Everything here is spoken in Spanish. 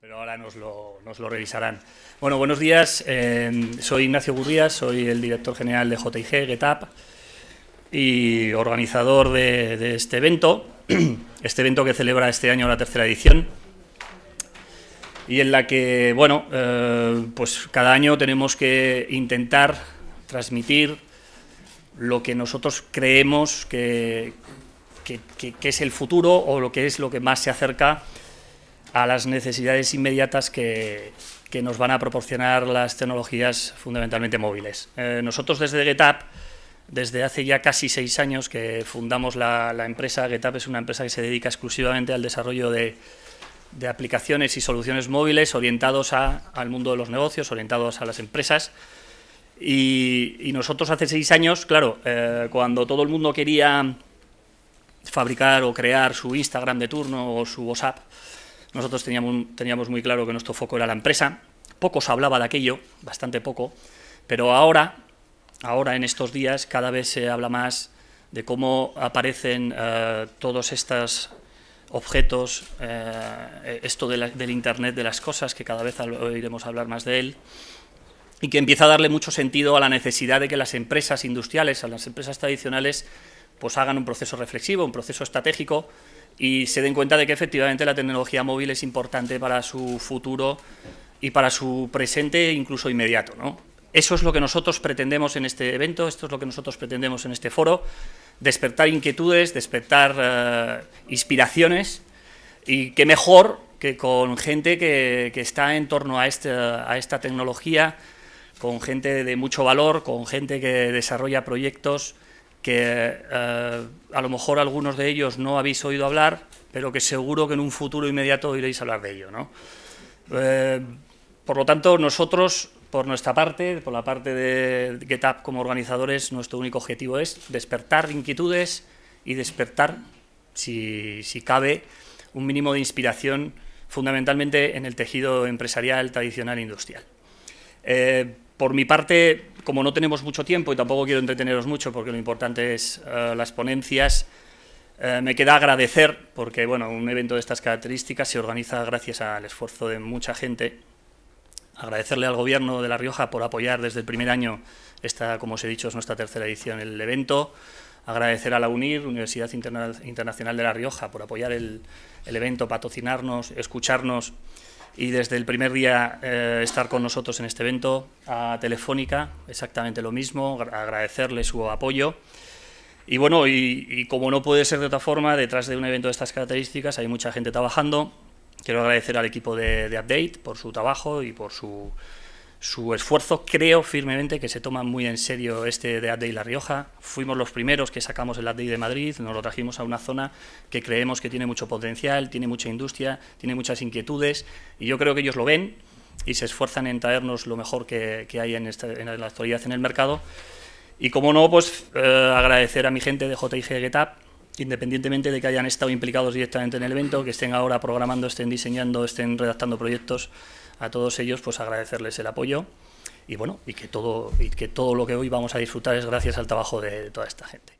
Pero ahora nos lo, revisarán. Bueno, buenos días. Eh, soy Ignacio Gurrías, soy el director general de JIG, getap y organizador de, este evento. Este evento que celebra este año la tercera edición y en la que, bueno, eh, pues cada año tenemos que intentar transmitir lo que nosotros creemos que, es el futuro o lo que es lo que más se acerca a las necesidades inmediatas que, nos van a proporcionar las tecnologías fundamentalmente móviles. Eh, nosotros desde GetApp, desde hace ya casi seis años que fundamos la, empresa, GetApp es una empresa que se dedica exclusivamente al desarrollo de, aplicaciones y soluciones móviles orientados al mundo de los negocios, orientados a las empresas. Y, nosotros hace seis años, claro, eh, cuando todo el mundo quería fabricar o crear su Instagram de turno o su WhatsApp, nosotros teníamos, teníamos muy claro que nuestro foco era la empresa, poco se hablaba de aquello, bastante poco, pero ahora, ahora en estos días cada vez se habla más de cómo aparecen eh, todos estos objetos, eh, e, esto del Internet de las cosas, que cada vez iremos hablar más de él, y que empieza a darle mucho sentido a la necesidad de que las empresas industriales, a las empresas tradicionales, pues hagan un proceso reflexivo, un proceso estratégico y se den cuenta de que efectivamente la tecnología móvil es importante para su futuro y para su presente e incluso inmediato. Eso es lo que nosotros pretendemos en este evento, esto es lo que nosotros pretendemos en este foro, despertar inquietudes, despertar eh, inspiraciones y qué mejor que con gente que, está en torno a, este, a esta tecnología, con gente de mucho valor, con gente que desarrolla proyectos que eh, a lo mejor algunos de ellos no habéis oído hablar, pero que seguro que en un futuro inmediato oiréis hablar de ello. Eh, por lo tanto, nosotros, por nuestra parte, por la parte de GetUp como organizadores, nuestro único objetivo es despertar inquietudes y despertar, si, cabe, un mínimo de inspiración fundamentalmente en el tejido empresarial tradicional industrial. Eh, por mi parte, como no tenemos mucho tiempo y tampoco quiero entreteneros mucho porque lo importante es eh, las ponencias, eh, me queda agradecer porque bueno, un evento de estas características se organiza gracias al esfuerzo de mucha gente. Agradecerle al Gobierno de La Rioja por apoyar desde el primer año esta, como os he dicho, es nuestra tercera edición el evento. Agradecer a la UNIR, Universidad Internacional de La Rioja, por apoyar el evento, patrocinarnos, escucharnos y desde el primer día eh, estar con nosotros en este evento, a Telefónica, exactamente lo mismo, agradecerle su apoyo. Y bueno, y, como no puede ser de otra forma, detrás de un evento de estas características hay mucha gente trabajando. Quiero agradecer al equipo de Update por su trabajo y por su su esfuerzo. Creo firmemente que se toma muy en serio este de y La Rioja. Fuimos los primeros que sacamos el ADEI de Madrid, nos lo trajimos a una zona que creemos que tiene mucho potencial, tiene mucha industria, tiene muchas inquietudes y yo creo que ellos lo ven y se esfuerzan en traernos lo mejor que, hay este, en, la actualidad en el mercado. Y como no, pues eh, agradecer a mi gente de JIG GetUp independientemente de que hayan estado implicados directamente en el evento, que estén ahora programando, estén diseñando, estén redactando proyectos, a todos ellos pues agradecerles el apoyo y bueno, y que todo, y que todo lo que hoy vamos a disfrutar es gracias al trabajo de, de toda esta gente.